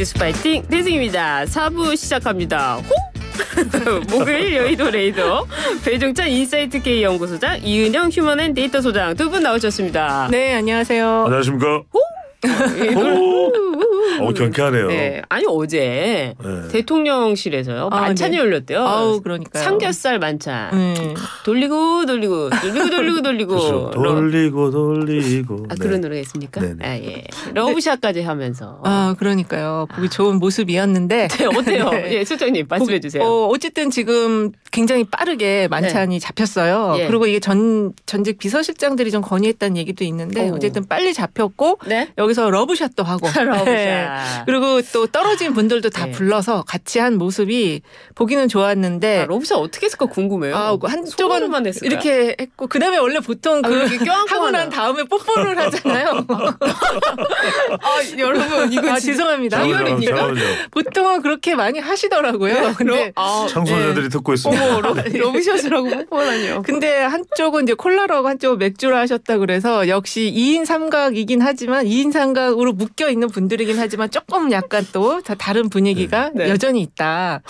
뉴스 파이팅 대승입니다 4부 시작합니다. 호? 목요일 여의도 레이더 배종찬 인사이트 K 연구소장 이은영 휴먼앤데이터 소장 두 분 나오셨습니다. 네 안녕하세요. 안녕하십니까? 호? 어, 호? 경쾌어 음. 경쾌하네요. 네. 아니 어제 네. 대통령실에서요 아, 만찬이 네. 열렸대요. 아우 그러니까 삼겹살 만찬 네. 돌리고 돌리고 돌리고 돌리고 돌리고 그렇죠. 돌리고 돌리고. 아 그런 네. 노래겠습니까? 아 예. 러브샷까지 하면서. 아 그러니까요. 보기 좋은 모습이었는데. 네, 어때요? 네. 예, 수장님 말씀해 주세요. 어, 어쨌든 지금 굉장히 빠르게 만찬이 네. 잡혔어요. 예. 그리고 이게 전 전직 비서실장들이 좀 건의했다는 얘기도 있는데 오. 어쨌든 빨리 잡혔고 여기서 러브샷도 하고. 러브샷. 네. 아. 그리고 또 떨어진 분들도 다 네. 불러서 같이 한 모습이 보기는 좋았는데 아, 로비샷 어떻게 했을까 궁금해요. 아, 그 한쪽은 이렇게 했고 그다음에 원래 보통 아, 그 하고 난 다음에 뽀뽀를 하잖아요. 아, 여러분 이거 아, 죄송합니다. 리얼입니까? 보통은 그렇게 많이 하시더라고요. 네, 근데 아, 청소자들이 네. 네. 듣고 있습니다. 어머, 로, 비샷이라고 네. 뽀뽀하니요. 근데 한쪽은 이제 콜라라고 한쪽은 맥주를 하셨다 그래서 역시 2인 삼각이긴 하지만 2인 삼각으로 묶여 있는 분들이긴 하지만 있지만 조금 약간 또 다른 분위기가 네. 네. 여전히 있다.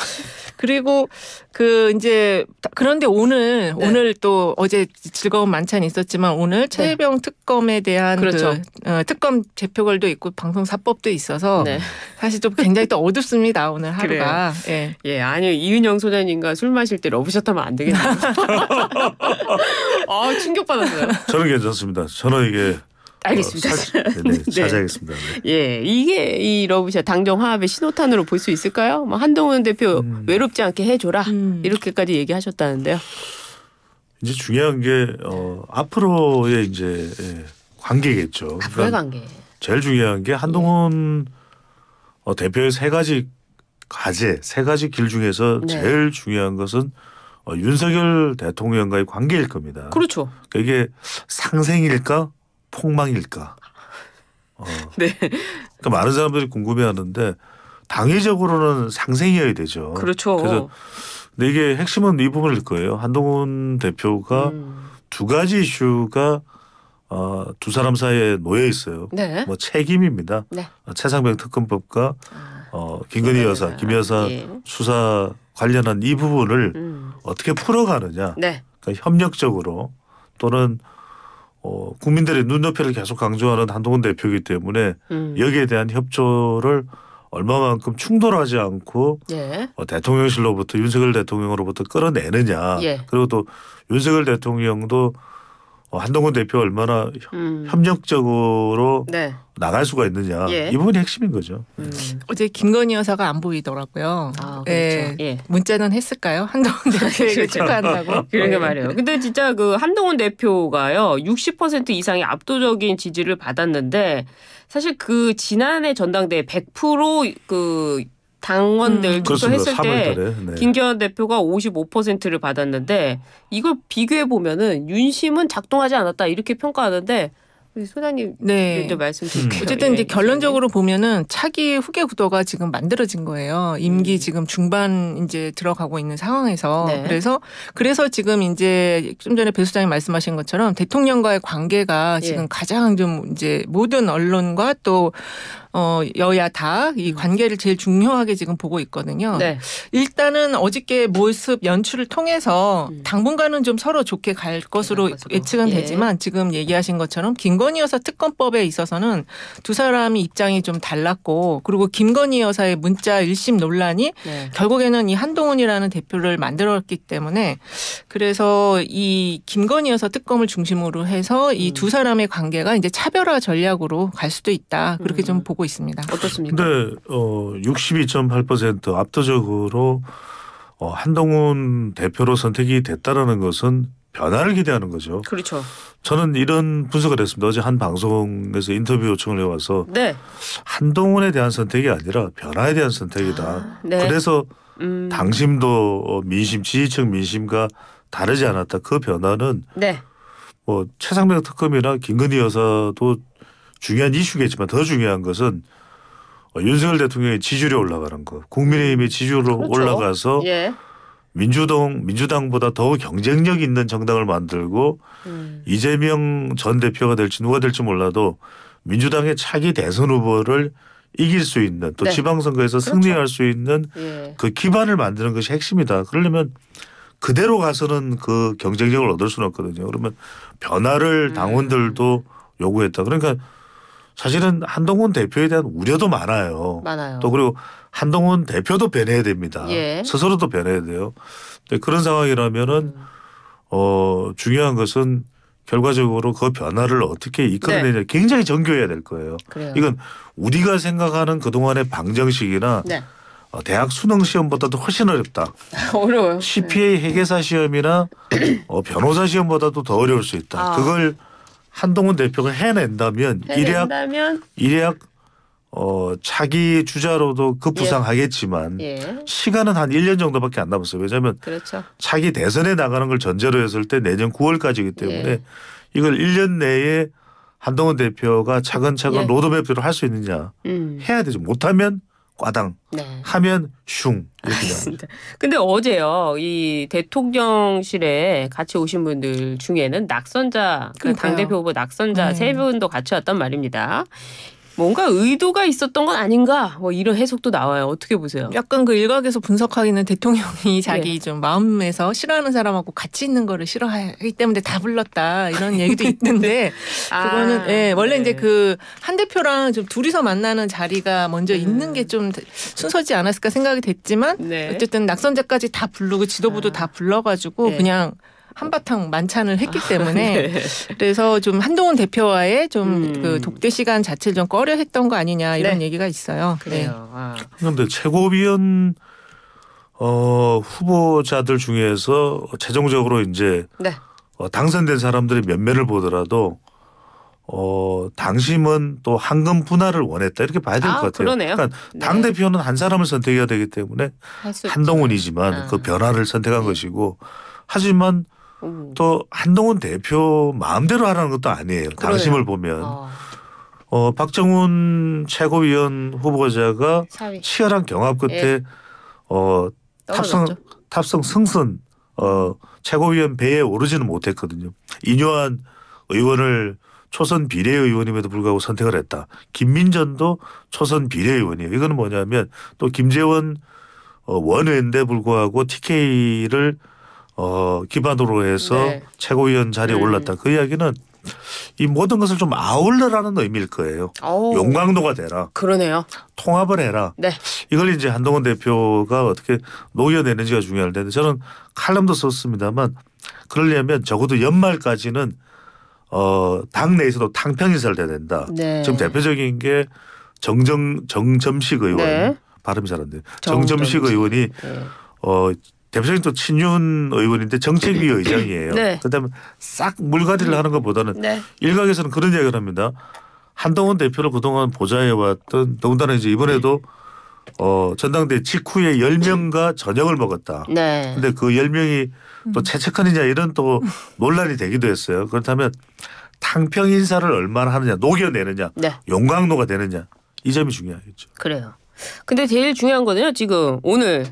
그리고 그 이제 그런데 오늘 네. 오늘 또 어제 즐거운 만찬이 있었지만 오늘 최혜병 네. 특검에 대한 그, 그렇죠. 그, 어, 특검 재표결도 있고 방송사법도 있어서 네. 사실 좀 굉장히 또 어둡습니다 오늘 하루가. 예. 예. 아니 이은영 소장님과 술 마실 때 러브샷 하면 안 되겠네요. 아 충격 받았어요. 저는 괜찮습니다. 저는 이게 알겠습니다. 사, 어, 네네, 네. 자제하겠습니다. 네. 예, 이게 이 러브샷 당정 화합의 신호탄으로 볼 수 있을까요? 뭐 한동훈 대표 음. 외롭지 않게 해줘라 음. 이렇게까지 얘기하셨다는데요. 이제 중요한 게 어, 앞으로의 이제 예, 관계겠죠. 그러니까 앞으로의 그러니까 관계. 제일 중요한 게 한동훈 예. 어, 대표의 세 가지 과제, 세 가지 길 중에서 네. 제일 중요한 것은 어, 윤석열 대통령과의 관계일 겁니다. 그렇죠. 그게 그러니까 상생일까? 폭망일까? 어. 네. 그러니까 많은 사람들이 궁금해하는데 당위적으로는 상생이어야 되죠. 그렇죠. 그래서 근데 이게 핵심은 이 부분일 거예요. 한동훈 대표가 음. 두 가지 이슈가 어, 두 사람 사이에 놓여 있어요. 네. 뭐 책임입니다. 네. 최상병 특검법과 아. 어, 김건희 네. 여사, 김 여사 예. 수사 관련한 이 부분을 음. 어떻게 풀어가느냐. 네. 그러니까 협력적으로 또는 어, 국민들의 눈높이를 계속 강조하는 한동훈 대표이기 때문에 음. 여기에 대한 협조를 얼마만큼 충돌하지 않고 예. 어, 대통령실로부터 윤석열 대통령으로부터 끌어내느냐 예. 그리고 또 윤석열 대통령도 어, 한동훈 대표 얼마나 음. 협력적으로 네. 나갈 수가 있느냐 예. 이 부분이 핵심인 거죠. 음. 어제 김건희 여사가 안 보이더라고요. 아, 예. 그렇죠. 예. 문자는 했을까요? 한동훈 대표를 축하한다고. 그렇죠. 그러게 예. 말이에요. 근데 진짜 그 한동훈 대표가요 60% 이상의 압도적인 지지를 받았는데 사실 그 지난해 전당대회 100%그 당원들 음. 투했을때 네. 김기현 대표가 55%를 받았는데 이걸 비교해 보면은 윤심은 작동하지 않았다 이렇게 평가하는데 우리 소장님 네. 말씀 드릴요 음. 어쨌든 예. 이제 결론적으로 보면은 차기 후계 구도가 지금 만들어진 거예요. 임기 음. 지금 중반 이제 들어가고 있는 상황에서 네. 그래서 그래서 지금 이제 좀 전에 배 소장님 말씀하신 것처럼 대통령과의 관계가 예. 지금 가장 좀 이제 모든 언론과 또 어, 여야 다이 음. 관계를 제일 중요하게 지금 보고 있거든요. 네. 일단은 어저께 모습 연출을 통해서 음. 당분간은 좀 서로 좋게 갈 것으로 예측은 예. 되지만 지금 얘기하신 것처럼 긴 김건희 여사 특검법에 있어서는 두 사람이 입장이 좀 달랐고 그리고 김건희 여사의 문자 일심 논란이 네. 결국에는 이 한동훈이라는 대표를 만들었기 때문에 그래서 이 김건희 여사 특검을 중심으로 해서 이두 음. 사람의 관계가 이제 차별화 전략으로 갈 수도 있다 그렇게 음. 좀 보고 있습니다. 어떻습니까? 근데 어62.8% 압도적으로 어, 한동훈 대표로 선택이 됐다라는 것은 변화를 기대하는 거죠. 그렇죠. 저는 이런 분석을 했습니다. 어제 한 방송에서 인터뷰 요청을 해와서 네. 한동훈에 대한 선택이 아니라 변화에 대한 선택이다. 아, 네. 그래서 음. 당심도 민심 지지층 민심과 다르지 않았다. 그 변화는 네. 뭐 최상병 특검이나 김건희 여사도 중요한 이슈겠지만 더 중요한 것은 어, 윤석열 대통령의 지지율이 올라가는 거, 국민의힘의 지지율로 그렇죠. 올라가서. 예. 민주동 민주당보다 더 경쟁력 있는 정당을 만들고 음. 이재명 전 대표가 될지 누가 될지 몰라도 민주당의 차기 대선 후보를 이길 수 있는 또 네. 지방선거에서 그렇죠. 승리할 수 있는 예. 그 기반을 만드는 것이 핵심이다. 그러려면 그대로 가서는 그 경쟁력을 얻을 수는 없거든요. 그러면 변화를 음. 당원들도 음. 요구했다. 그러니까 사실은 한동훈 대표에 대한 우려도 많아요. 많아요. 또 그리고 한동훈 대표도 변해야 됩니다. 예. 스스로도 변해야 돼요. 근데 그런 상황이라면은 음. 어 중요한 것은 결과적으로 그 변화를 어떻게 이끌어내냐 네. 굉장히 정교해야 될 거예요. 그래요. 이건 우리가 생각하는 그동안의 방정식이나 네. 어, 대학 수능 시험보다도 훨씬 어렵다. 어려워요. CPA 네. 회계사 시험이나 어, 변호사 시험보다도 더 어려울 수 있다. 아. 그걸 한동훈 대표가 해낸다면, 해낸다면 일약 약어 자기 주자로도 급 그 예. 부상하겠지만 예. 시간은 한 1년 정도밖에 안 남았어요. 왜냐하면 그렇죠. 자기 대선에 나가는 걸 전제로 했을 때 내년 9월까지이기 예. 때문에 예. 이걸 1년 내에 한동훈 대표가 차근차근 예. 로드맵으로할 수 있느냐 음. 해야 되죠. 못하면 과당 네. 하면 슝 이렇게 나옵니다. 근데 어제요 이 대통령실에 같이 오신 분들 중에는 낙선자 그 당대표 후보 낙선자 네. 세 분도 같이 왔단 말입니다. 뭔가 의도가 있었던 건 아닌가 뭐 이런 해석도 나와요. 어떻게 보세요? 약간 그 일각에서 분석하기는 대통령이 예. 자기 네. 좀 마음에서 싫어하는 사람하고 같이 있는 거를 싫어하기 때문에 다 불렀다 이런 얘기도 있는데 아, 그거는 예, 원래 네. 이제 그 그한 대표랑 좀 둘이서 만나는 자리가 먼저 음. 있는 게 좀 순서지 않았을까 생각이 됐지만 네. 어쨌든 낙선자까지 다 부르고 지도부도 아. 다 불러가지고 예. 그냥 한바탕 만찬을 했기 아, 때문에 네. 그래서 좀 한동훈 대표와의 좀그 음. 그 독대 시간 자체를 좀 꺼려 했던 거 아니냐 이런 네. 얘기가 있어요. 네. 그래요. 네. 아. 그런데 최고위원 어, 후보자들 중에서 재정적으로 이제 네. 어, 당선된 사람들의 몇몇을 보더라도 어, 당심은 또 한금 분할을 원했다 이렇게 봐야 될것 아, 같아요. 그러네요. 그러니까 네. 당 대표는 한 사람을 선택해야 되기 때문에 한동훈이지만 그 아. 그 변화를 선택한 네. 것이고 하지만 음. 또 한동훈 대표 마음대로 하라는 것도 아니에요. 그래요. 당심을 보면. 어. 어, 박정훈 최고위원 후보자가 사위. 치열한 경합 끝에 예. 어, 탑승 탑승 승선 어, 최고위원 배에 오르지는 못했거든요. 인요한 의원을 초선 비례의원임에도 불구하고 선택을 했다. 김민전도 초선 비례의원이에요. 이거는 뭐냐면 또 김재원 어, 원외인데 불구하고 TK를 어, 기반으로 해서 네. 최고위원 자리에 음. 올랐다. 그 이야기는 이 모든 것을 좀 아울러라는 의미일 거예요. 오. 용광도가 되라. 그러네요. 통합을 해라. 네. 이걸 이제 한동훈 대표가 어떻게 녹여내는지가 중요할 데 저는 칼럼도 썼습니다만 그러려면 적어도 연말까지는 어, 당 내에서도 탕평 인사를 해야 된다. 네. 지금 대표적인 게 정정 정점식 의원 네. 발음이 잘 안 돼요. 정점식, 정점식 의원이 네. 어 대표적인 또 친윤 의원인데 정책위 의장이에요. 네. 그다음에 싹 물갈이를 음. 하는 것보다는 네. 일각에서는 그런 이야기를 합니다. 한동훈 대표를 그동안 보좌해왔던 더군다나 이제 이번에도 어, 전당대 직후에 열명과 저녁을 먹었다. 네. 근데 그 열명이또 음. 채책하느냐 이런 또 논란이 되기도 했어요. 그렇다면 탕평 인사를 얼마나 하느냐 녹여내느냐 네. 용광로가 되느냐 이 점이 중요하겠죠. 그래요. 근데 제일 중요한 거는요. 지금 오늘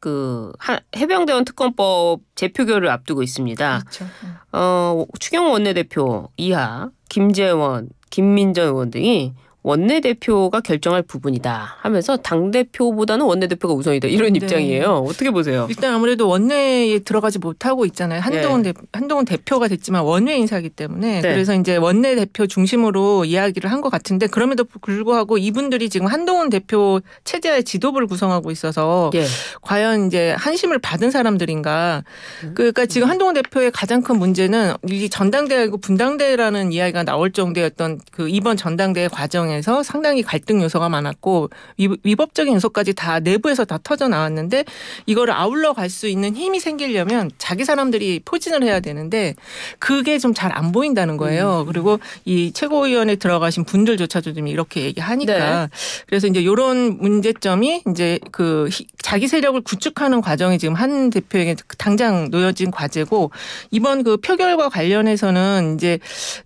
그 해병대원 특검법 재표결을 앞두고 있습니다. 그렇죠. 음. 어, 추경 원내대표 이하 김재원, 김민전 의원 등이 원내대표가 결정할 부분이다 하면서 당대표보다는 원내대표가 우선이다 이런 네. 입장이에요. 어떻게 보세요? 일단 아무래도 원내에 들어가지 못하고 있잖아요. 한동훈, 네. 대, 한동훈 대표가 됐지만 원외 인사이기 때문에 네. 그래서 이제 원내대표 중심으로 이야기를 한 것 같은데 그럼에도 불구하고 이분들이 지금 한동훈 대표 체제의 지도부를 구성하고 있어서 예. 과연 이제 한심을 받은 사람들인가 음. 그러니까 지금 한동훈 대표의 가장 큰 문제는 이 전당대회고 분당대회라는 이야기가 나올 정도였던 그 이번 전당대회 과정 과정에서 상당히 갈등 요소가 많았고 위법적인 요소까지 다 내부에서 다 터져 나왔는데 이거를 아울러 갈 수 있는 힘이 생기려면 자기 사람들이 포진을 해야 되는데 그게 좀 잘 안 보인다는 거예요. 음. 그리고 이 최고위원에 들어가신 분들조차도 좀 이렇게 얘기하니까 네. 그래서 이제 이런 문제점이 이제 그 자기 세력을 구축하는 과정이 지금 한 대표에게 당장 놓여진 과제고 이번 그 표결과 관련해서는 이제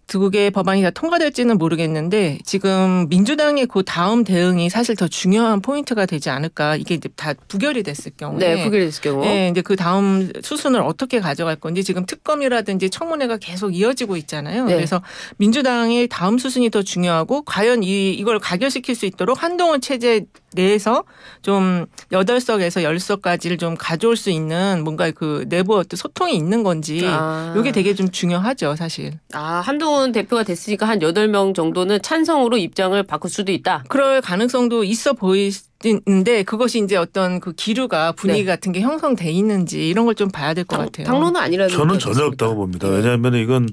두 개의 법안이 다 통과될지는 모르겠는데 지금 민주당의 그 다음 대응이 사실 더 중요한 포인트가 되지 않을까 이게 이제 다 부결이 됐을 경우에 네 부결이 됐을 경우 네 이제 그 다음 수순을 어떻게 가져갈 건지 지금 특검이라든지 청문회가 계속 이어지고 있잖아요 네. 그래서 민주당의 다음 수순이 더 중요하고 과연 이 이걸 가결시킬 수 있도록 한동훈 체제 내에서 좀 여덟 석에서열석까지를좀 가져올 수 있는 뭔가 그 내부 어떤 소통이 있는 건지 아. 이게 되게 좀 중요하죠, 사실. 아, 한동훈 대표가 됐으니까 한 여덟 명 정도는 찬성으로 입장을 바꿀 수도 있다. 그럴 가능성도 있어 보이 는데 그것이 이제 어떤 그 기류가 분위기 네. 같은 게 형성돼 있는지 이런 걸 좀 봐야 될 것 같아요. 당론은 아니라는 저는 전혀 없다고 봅니다. 네. 왜냐하면 이건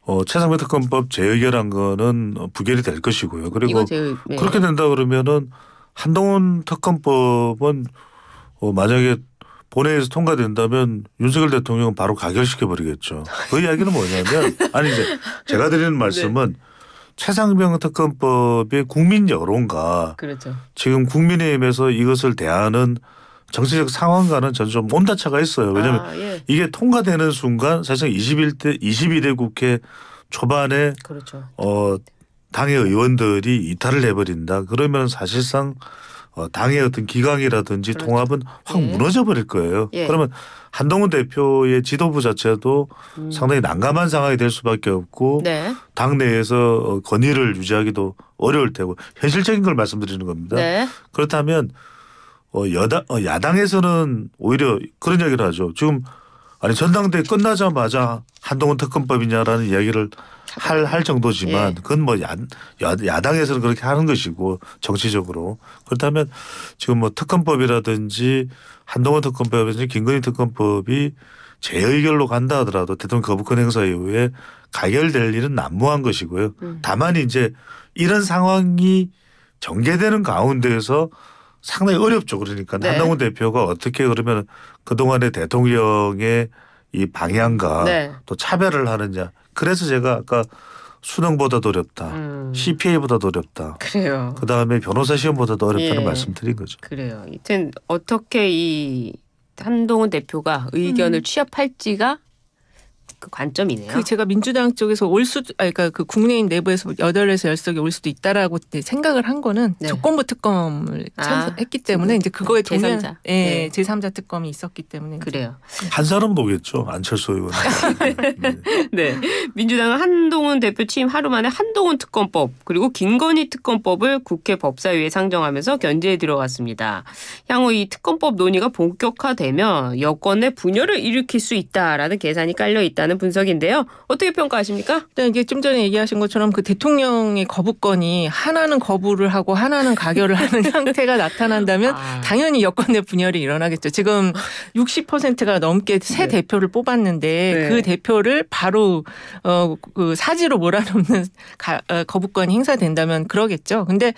어, 최상백 특검법 재의결한 거는 부결이 될 것이고요. 그리고 제, 네. 그렇게 된다 그러면은 한동훈 특검법은 어, 만약에 본회의에서 통과된다면 윤석열 대통령은 바로 가결시켜 버리겠죠. 그 이야기는 뭐냐면 아니 이제 제가 드리는 말씀은 네. 최상병 특검법의 국민 여론과 그렇죠. 지금 국민의힘에서 이것을 대하는 정치적 상황과는 전 좀 온다차가 있어요. 왜냐하면 아, 예. 이게 통과되는 순간 사실 21대 22대 국회 초반에 그렇죠. 어 당의 의원들이 이탈을 해버린다. 그러면 사실상 어, 당의 어떤 기강이라든지 그렇죠. 통합은 확 예. 네. 무너져 버릴 거예요. 예. 그러면 한동훈 대표의 지도부 자체도 음. 상당히 난감한 상황이 될 수밖에 없고 네. 당 내에서 어, 건의를 유지하기도 어려울 테고 현실적인 걸 말씀드리는 겁니다. 네. 그렇다면 어, 여당 어, 야당에서는 오히려 그런 이야기를 하죠. 지금 아니 전당대 회 끝나자마자 한동훈 특검법이냐라는 이야기를 할, 할 정도지만 예. 그건 뭐 야, 야, 당에서는 그렇게 하는 것이고 정치적으로 그렇다면 지금 뭐 특검법이라든지 한동훈 특검법이라든지 김건희 특검법이 재의결로 간다 하더라도 대통령 거부권 행사 이후에 가결될 일은 난무한 것이고요. 음. 다만 이제 이런 상황이 전개되는 가운데에서 상당히 어렵죠. 그러니까 네. 한동훈 대표가 어떻게 그러면 그동안의 대통령의 이 방향과 네. 또 차별을 하느냐 그래서 제가 아까 수능보다도 어렵다. 음. CPA보다도 어렵다. 그래요. 그다음에 변호사 시험보다도 어렵다는 예. 말씀드린 거죠. 그래요. 이튼 어떻게 이 한동훈 대표가 의견을 음. 취합할지가 그 관점이네요. 그 제가 민주당 쪽에서 올 수, 아, 그러니까 그 국민의힘 내부에서 8에서 열석이올 수도 있다라고 생각을 한 거는 네. 조건부 특검을 아, 했기 때문에 이제 그거에 동의한 자 예, 네. 제3자 특검이 있었기 때문에 그래요. 한사람보겠죠 안철수 의원. 네. 네. 민주당은 한동훈 대표 취임 하루 만에 한동훈 특검법 그리고 김건희 특검법을 국회 법사위에 상정하면서 견제에 들어갔습니다. 향후 이 특검법 논의가 본격화되면 여권의 분열을 일으킬 수 있다라는 계산이 깔려 있다는 나오 분석인데요. 어떻게 평가하십니까? 일단 이게 좀 전에 얘기하신 것처럼 그 대통령의 거부권이 하나는 거부를 하고 하나는 가결을 하는 상태가 나타난다면 아. 당연히 여권 내 분열이 일어나겠죠. 지금 60%가 넘게 새 네. 대표를 뽑았는데 네. 그 대표를 바로 어, 그 사지로 몰아넣는 가, 어, 거부권이 행사된다면 그러겠죠. 근데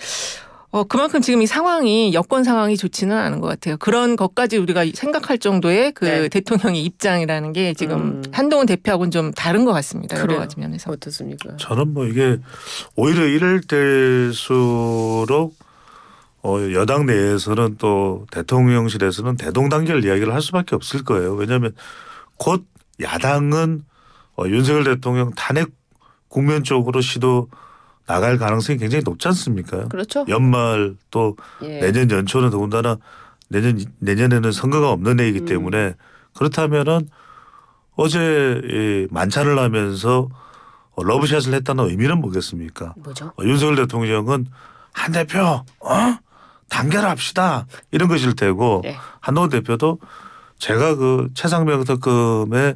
어, 그만큼 지금 이 상황이 여권 상황이 좋지는 않은 것 같아요. 그런 것까지 우리가 생각할 정도의 그 네. 대통령의 입장이라는 게 지금 음. 한동훈 대표하고는 좀 다른 것 같습니다. 여러 가지 면에서. 어떻습니까? 저는 뭐 이게 오히려 이럴 때일수록 어, 여당 내에서는 또 대통령실에서는 대동단결 이야기를 할 수밖에 없을 거예요. 왜냐하면 곧 야당은 어, 윤석열 대통령 탄핵 국면 쪽으로 시도 나갈 가능성이 굉장히 높지 않습니까? 그렇죠. 연말 또 예. 내년 연초는 더군다나 내년 내년에는 선거가 없는 해이기 음. 때문에 그렇다면은 어제 이 만찬을 하면서 어, 러브샷을 했다는 의미는 뭐겠습니까? 뭐죠? 어, 윤석열 대통령은 한 대표 어 단결합시다 이런 것일 테고 네. 한노 대표도 제가 그 최상병 특검에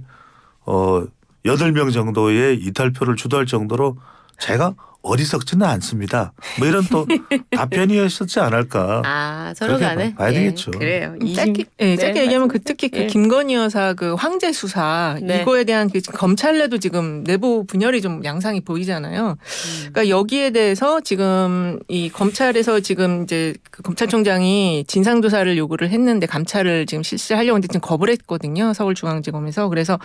어 여덟 명 정도의 이탈표를 주도할 정도로 제가 어리석지는 않습니다. 뭐 이런 또 답변이었었지 않을까. 아 서로 간에 예, 봐야 예, 되겠죠. 그래요. 짧게 예, 네, 짧게 네, 얘기하면 그 특히 그 네. 김건희 여사 그 황제 수사 네. 이거에 대한 그 검찰 내도 지금 내부 분열이 좀 양상이 보이잖아요. 음. 그러니까 여기에 대해서 지금 이 검찰에서 지금 이제 그 검찰총장이 진상 조사를 요구를 했는데 감찰을 지금 실시하려고 했는데 지금 거부를 했거든요. 서울중앙지검에서 그래서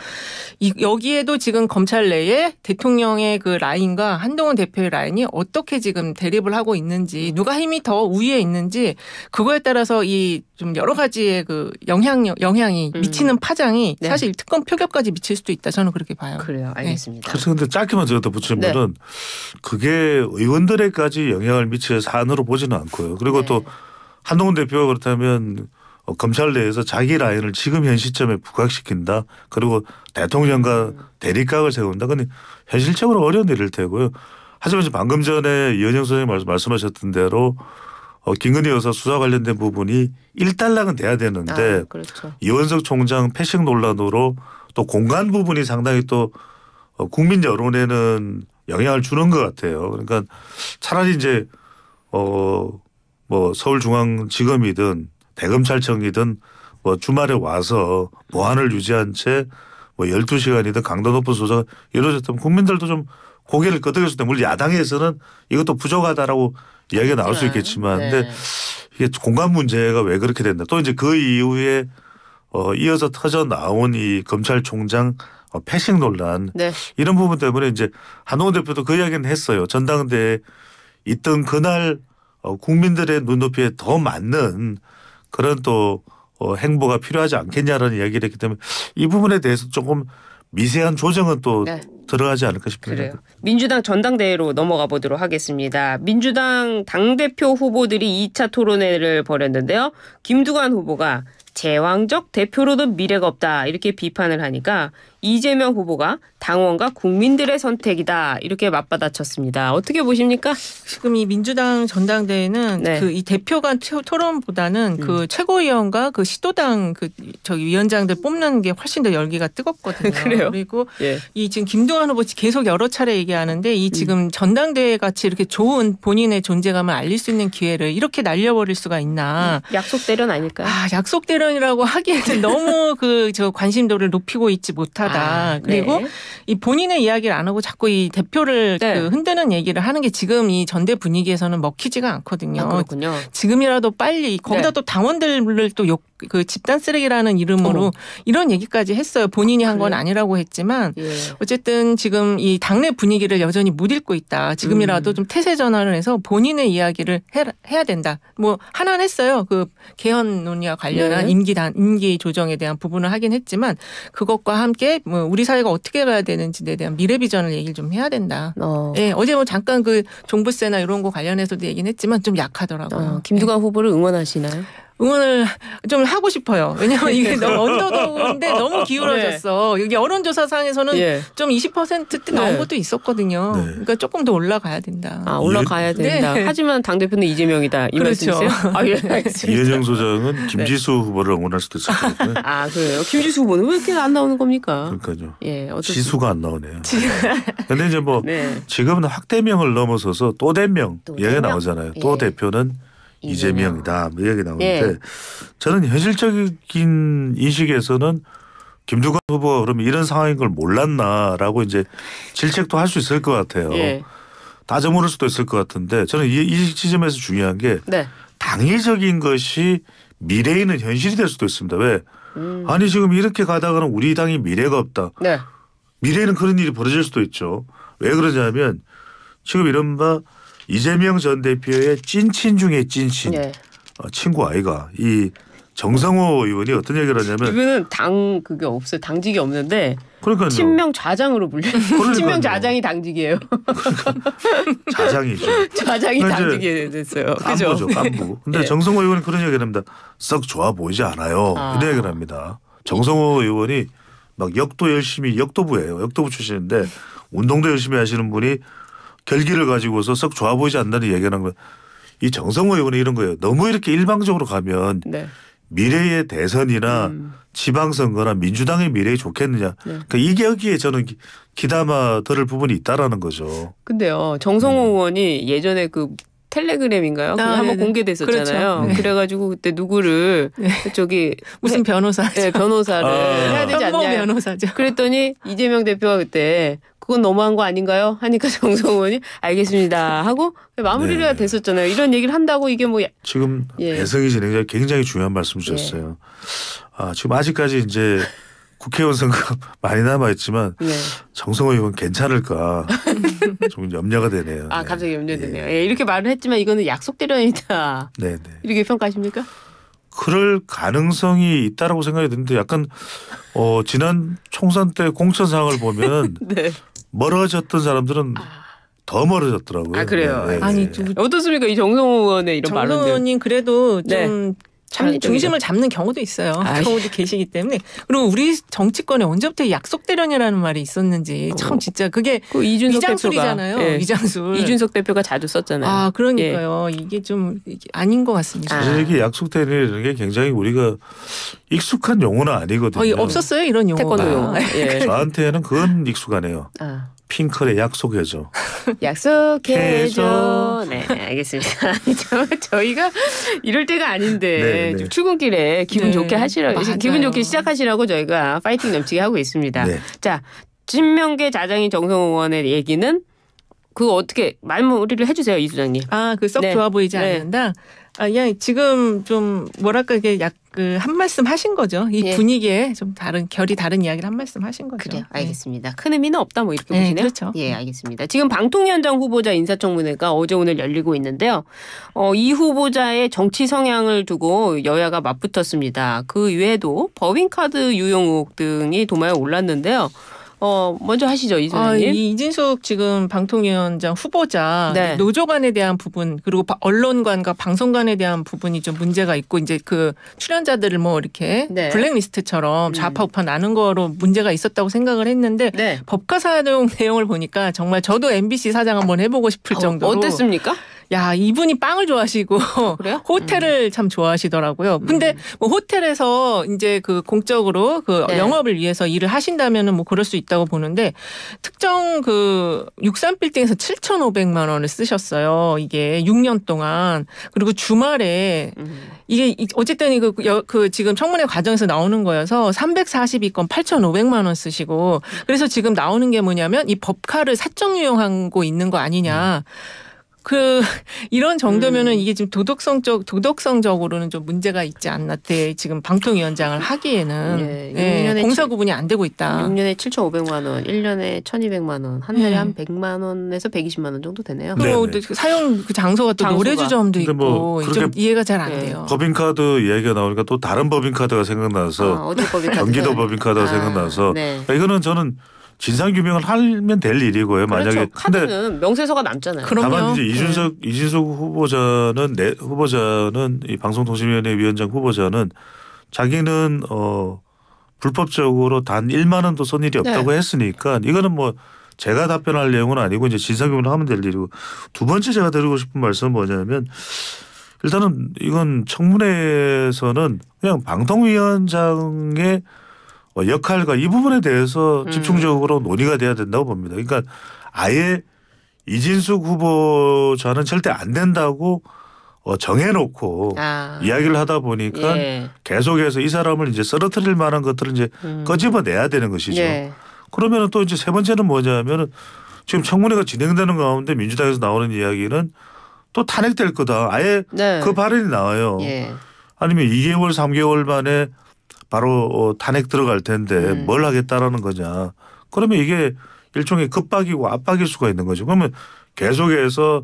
이, 여기에도 지금 검찰 내에 대통령의 그 라인과 한동훈 대표 저희 라인이 어떻게 지금 대립을 하고 있는지 누가 힘이 더 우위에 있는지 그거에 따라서 이 좀 여러 가지의 그 영향 영향이 음. 미치는 파장이 네. 사실 특검 표결까지 미칠 수도 있다 저는 그렇게 봐요. 그래요, 네. 알겠습니다. 네. 그래서 근데 짧게만 제가 더 붙이면은 네. 그게 의원들에까지 영향을 미칠 사안으로 보지는 않고요. 그리고 네. 또 한동훈 대표가 그렇다면 어, 검찰 내에서 자기 라인을 지금 현 시점에 부각시킨다. 그리고 대통령과 음. 대립각을 세운다. 근데 현실적으로 어려운 일일 테고요. 하지만 방금 전에 이현영 선생님 말씀하셨던 대로 어, 김근희 여사 수사 관련된 부분이 일단락은 돼야 되는데 아, 그렇죠. 이원석 총장 패싱 논란으로 또 공간 부분이 상당히 또 어, 국민 여론에는 영향을 주는 것 같아요. 그러니까 차라리 이제 어뭐 서울중앙지검이든 대검찰청이든 뭐 주말에 와서 보안을 유지한 채뭐 열두 시간이든 강도 높은 수사가 이루어졌다면 국민들도 좀 고개를 끄덕였을 때 물론 야당에서는 이것도 부족하다라고 이야기가 나올 수 네. 있겠지만 네. 근데 이게 공간 문제가 왜 그렇게 됐나 또 이제 그 이후에 어 이어서 터져 나온 이 검찰총장 어, 패싱 논란 네. 이런 부분 때문에 이제 한홍 대표도 그 이야기는 했어요. 전당대에 있던 그날 어, 국민들의 눈높이에 더 맞는 그런 또 어, 행보가 필요하지 않겠냐라는 이야기를 했기 때문에 이 부분에 대해서 조금 미세한 조정은 또 네. 들어가지 않을까 싶네요. 그래요. 민주당 전당대회로 넘어가 보도록 하겠습니다. 민주당 당대표 후보들이 2차 토론회를 벌였는데요. 김두관 후보가 제왕적 대표로도 미래가 없다 이렇게 비판을 하니까 이재명 후보가 당원과 국민들의 선택이다 이렇게 맞받아쳤습니다. 어떻게 보십니까? 지금 이 민주당 전당대회는 네. 그이 대표 간 토론보다는 음. 그 최고위원과 그 시도당 그 저기 위원장들 뽑는 게 훨씬 더 열기가 뜨겁거든요. 그래요? 그리고 예. 이 지금 김동완 후보 계속 여러 차례 얘기하는데 이 음. 지금 음. 전당대회 같이 이렇게 좋은 본인의 존재감을 알릴 수 있는 기회를 이렇게 날려버릴 수가 있나? 음. 약속 대련 아닐까 아, 약속 대련 발언이라고 하기에는 네. 너무 그 저 관심도를 높이고 있지 못하다. 아, 네. 그리고 이 본인의 이야기를 안 하고 자꾸 이 대표를 네. 그 흔드는 얘기를 하는 게 지금 이 전대 분위기에서는 먹히지가 않거든요. 아, 지금이라도 빨리 거기다 네. 또 당원들을 또욕 그 집단 쓰레기라는 이름으로 어. 이런 얘기까지 했어요. 본인이 한 건 아니라고 했지만 예. 어쨌든 지금 이 당내 분위기를 여전히 못 읽고 있다. 지금이라도 음. 좀 태세 전환을 해서 본인의 이야기를 해, 해야 된다. 뭐 하나는 했어요. 그 개헌 논의와 관련한 예. 임기 단 임기 조정에 대한 부분을 하긴 했지만 그것과 함께 뭐 우리 사회가 어떻게 가야 되는지에 대한 미래 비전을 얘기를 좀 해야 된다. 어. 예, 어제 뭐 잠깐 그 종부세나 이런 거 관련해서도 얘기는 했지만 좀 약하더라고요. 어, 김두관 예. 후보를 응원하시나요? 응원을 좀 하고 싶어요. 왜냐하면 이게 너무 언더그인데 너무 기울어졌어. 네. 여기 여론조사상에서는 예. 좀20% 나온 네. 것도 있었거든요. 네. 그러니까 조금 더 올라가야 된다. 아 올라가야 예. 네. 된다. 하지만 당 대표는 이재명이다 이 그렇죠. 말씀이세요? 아, 예, 이재명 소장은 네. 김지수 후보를 응원할 수도 있을 것 같고요. 아 그래요? 김지수 후보는 왜 이렇게 안 나오는 겁니까? 그러니까요. 예, 지수가 안 나오네요. 근데 이제 뭐 네. 지금은 확대명을 넘어서서 또 대명 얘가 기 나오잖아요. 또 예. 대표는 이재명. 이재명이다. 뭐 이야기 나오는데 예. 저는 현실적인 인식에서는 김두관 후보그러 이런 상황인 걸 몰랐나라고 이제 질책도 할 수 있을 것 같아요. 예. 다저물을 수도 있을 것 같은데 저는 이, 이 지점에서 중요한 게 네. 당위적인 것이 미래에는 현실이 될 수도 있습니다. 왜? 음. 아니 지금 이렇게 가다가는 우리 당이 미래가 없다. 네. 미래에는 그런 일이 벌어질 수도 있죠. 왜 그러냐면 지금 이른바 이재명 전 대표의 찐친 중에 찐친 네. 어, 친구 아이가 이 정상호 의원이 어떤 얘기를 하냐면 이분은 당 그게 없어요. 당직이 없는데 그러니까요. 친명 좌장으로 불려요. 친명 좌장이 당직이에요. 그러니까 좌장이죠. 좌장이 당직이 됐어요. 그죠? 간부. 근데 네. 정성호 의원이 그런 얘기를 합니다. 썩 좋아 보이지 않아요. 아. 이런 얘기를 합니다. 정성호 의원이 막 역도 열심히 역도부예요. 역도부 출신인데 운동도 열심히 하시는 분이 결기를 가지고서 썩 좋아 보이지 않는다는 얘기하는 거. 이 정성호 의원은 이런 거예요. 너무 이렇게 일방적으로 가면 네. 미래의 대선이나 음. 지방선거나 민주당의 미래에 좋겠느냐. 네. 그러니까 이게 여기에 저는 기담아 들을 부분이 있다라는 거죠. 근데요. 정성호 음. 의원이 예전에 그 텔레그램인가요? 아, 한번 네, 네. 공개됐었잖아요. 그렇죠. 네. 그래가지고 그때 누구를 네. 저기 무슨 네. 변호사, 네, 변호사를 아. 해야 되지 않냐? 변호사죠. 그랬더니 이재명 대표가 그때 그건 너무한 거 아닌가요? 하니까 정성원이 알겠습니다 하고 마무리가 네. 됐었잖아요. 이런 얘기를 한다고 이게 뭐 지금 예. 성이 진행자 굉장히 중요한 말씀 주셨어요. 예. 아 지금 아직까지 이제 국회의원 선거 많이 남아 있지만 예. 네. 정성호 의원 괜찮을까 좀 염려가 되네요. 아 네. 갑자기 염려되네요. 예. 예. 이렇게 말을 했지만 이거는 약속대련이다. 네네. 이렇게 평가하십니까? 그럴 가능성이 있다라고 생각이 드는데 약간 어 지난 총선 때 공천 상황을 보면 네. 멀어졌던 사람들은 아. 더 멀어졌더라고요. 아 그래요. 네. 네 아니 네. 좀... 어떻습니까 이 정성호 의원의 이런 말로는 정성호님 그래도 좀 네. 참 중심을 잡는 경우도 있어요. 아이. 경우도 계시기 때문에 그리고 우리 정치권에 언제부터 약속 대련이라는 말이 있었는지 어. 참 진짜 그게 그 위장술이잖아요. 예. 위장술. 이준석 대표가 자주 썼잖아요. 아 그러니까요. 예. 이게 좀 아닌 것 같습니다. 사 아. 이게 약속 대련이라는 게 굉장히 우리가 익숙한 용어는 아니거든요. 어, 없었어요 이런 용어가. 태권도 용어. 아, 예. 저한테는 그건 익숙하네요. 아. 핑클의 약속해줘. 약속해줘. 네, 알겠습니다. 저희가 이럴 때가 아닌데 네, 네. 출근길에 기분 네. 좋게 하시라고 맞아요. 기분 좋게 시작하시라고 저희가 파이팅 넘치게 하고 있습니다. 네. 자, 진명계 자장인 정성호 의원의 얘기는 그거 어떻게 말머리를 해주세요, 이 소장님. 아, 그 썩 좋아 보이지 않는다. 아, 예, 지금 좀 뭐랄까 이게 약 그 한 말씀 하신 거죠. 이 예. 분위기에 좀 다른 결이 다른 이야기를 한 말씀 하신 거죠. 그래요. 예. 알겠습니다. 네. 큰 의미는 없다 뭐 이렇게 네, 보시네요. 그렇죠. 예, 음. 알겠습니다. 지금 방통위원장 후보자 인사청문회가 어제 오늘 열리고 있는데요. 어, 이 후보자의 정치 성향을 두고 여야가 맞붙었습니다. 그 외에도 법인카드 유용 의혹 등이 도마에 올랐는데요. 어, 먼저 하시죠, 이소장님. 아, 이진숙 지금 방통위원장 후보자 네. 그 노조 간에 대한 부분 그리고 언론관과 방송관에 대한 부분이 좀 문제가 있고 이제 그 출연자들을 뭐 이렇게 네. 블랙리스트처럼 음. 좌파 우파 나는 거로 문제가 있었다고 생각을 했는데 네. 법과 사용 내용을 보니까 정말 저도 MBC 사장 한번 해보고 싶을 어, 정도로 어, 어땠습니까? 야 이분이 빵을 좋아하시고 아, 그래요? 호텔을 음. 참 좋아하시더라고요. 근데 음. 뭐 호텔에서 이제 그 공적으로 그 네. 영업을 위해서 일을 하신다면은 뭐 그럴 수 있다고 보는데 특정 그 63빌딩에서 7,500만 원을 쓰셨어요. 이게 6년 동안 그리고 주말에 음. 이게 어쨌든 이 그, 그 지금 청문회 과정에서 나오는 거여서 342건 8,500만 원 쓰시고 그래서 지금 나오는 게 뭐냐면 이 법카를 사적 유용한 거 있는 거 아니냐. 음. 그 이런 정도면은 음. 이게 지금 도덕성적 도덕성적으로는 좀 문제가 있지 않나 때 네, 지금 방통위원장을 하기에는 네, 예, 예 공사 7, 구분이 안 되고 있다. 6년에 7,500만 원, 1년에 1,200만 원, 한 달에 네. 한 100만 원에서 120만 원 정도 되네요. 그또 뭐 네, 네. 그 사용 그 장소가 또 장소가. 노래주점도 뭐 있고 뭐좀 이해가 잘안 예. 돼요. 법인카드 이기가 나오니까 또 다른 법인카드가 생각나서 아, 법인카드? 경기도 법인카드가 아, 생각나서 그 이거는 저는 진상 규명을 하면 될 일이고요. 그렇죠. 만약에 카드는 명세서가 남잖아요. 그럼요. 다만 이제 네. 이준석 네. 이준석 후보자는 내 후보자는 이 방송통신위원회 위원장 후보자는 자기는 어 불법적으로 단 1만 원도 쏜 일이 없다고 네. 했으니까 이거는 뭐 제가 답변할 내용은 아니고 이제 진상규명을 하면 될 일이고 두 번째 제가 드리고 싶은 말씀은 뭐냐면 일단은 이건 청문회에서는 그냥 방통위원장의 어, 역할과 이 부분에 대해서 음. 집중적으로 음. 논의가 돼야 된다고 봅니다. 그러니까 아예 이진숙 후보자는 절대 안 된다고 어, 정해놓고 아. 이야기를 하다 보니까 예. 계속해서 이 사람을 이제 쓰러뜨릴 만한 것들을 이제 음. 꺼집어내야 되는 것이죠. 예. 그러면 또 이제 세 번째는 뭐냐면은 지금 청문회가 진행되는 가운데 민주당에서 나오는 이야기는 또 탄핵될 거다. 아예 네. 그 발언이 나와요. 예. 아니면 2개월, 3개월 만에 바로 어, 탄핵 들어갈 텐데 음. 뭘 하겠다라는 거냐. 그러면 이게 일종의 급박이고 압박일 수가 있는 거죠. 그러면 계속해서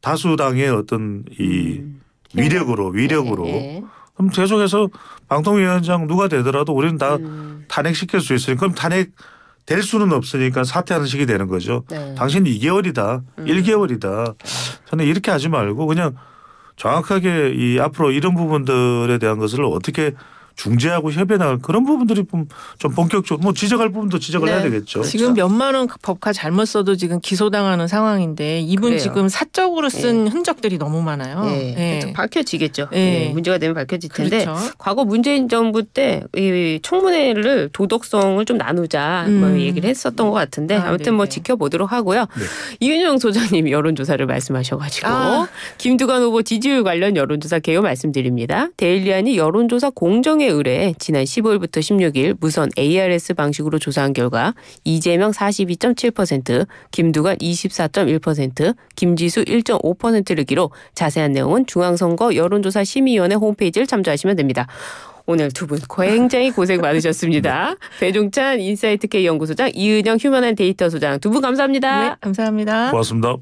다수당의 어떤 이 음. 위력으로 예, 위력으로 네, 그럼 계속해서 방통위원장 누가 되더라도 우리는 다 음. 탄핵시킬 수 있으니까 그럼 탄핵 될 수는 없으니까 사퇴하는 식이 되는 거죠. 네. 당신 2개월이다. 음. 1개월이다. 저는 이렇게 하지 말고 그냥 정확하게 이 앞으로 이런 부분들에 대한 것을 어떻게 중재하고 협의해 나갈 그런 부분들이 좀, 본격적으로 뭐 지적할 부분도 지적을 네. 해야 되겠죠. 지금 그렇죠. 몇만 원 법카 잘못 써도 지금 기소당하는 상황인데 이분 그래요. 지금 사적으로 네. 쓴 네. 흔적들이 너무 많아요. 네. 네. 그렇죠. 밝혀지겠죠. 네. 문제가 되면 밝혀질 텐데 그렇죠. 과거 문재인 정부 때이 청문회를 도덕성을 좀 나누자 뭐 음. 뭐 얘기를 했었던 것 같은데 아, 무튼뭐 지켜보도록 하고요. 이윤영 소장님 여론조사를 말씀하셔가지고 아. 김두관 후보 지지율 관련 여론조사 개요 말씀드립니다. 데일리안이 여론조사 공정에 통계 의뢰에 지난 15일부터 16일 무선 ARS 방식으로 조사한 결과 이재명 42.7%, 김두관 24.1%, 김지수 1.5%를 기록 자세한 내용은 중앙선거 여론조사 심의위원회 홈페이지를 참조하시면 됩니다. 오늘 두 분 굉장히 고생 많으셨습니다. 네. 배종찬 인사이트K 연구소장, 이은영 휴먼앤데이터 소장 두 분 감사합니다. 네, 감사합니다. 고맙습니다.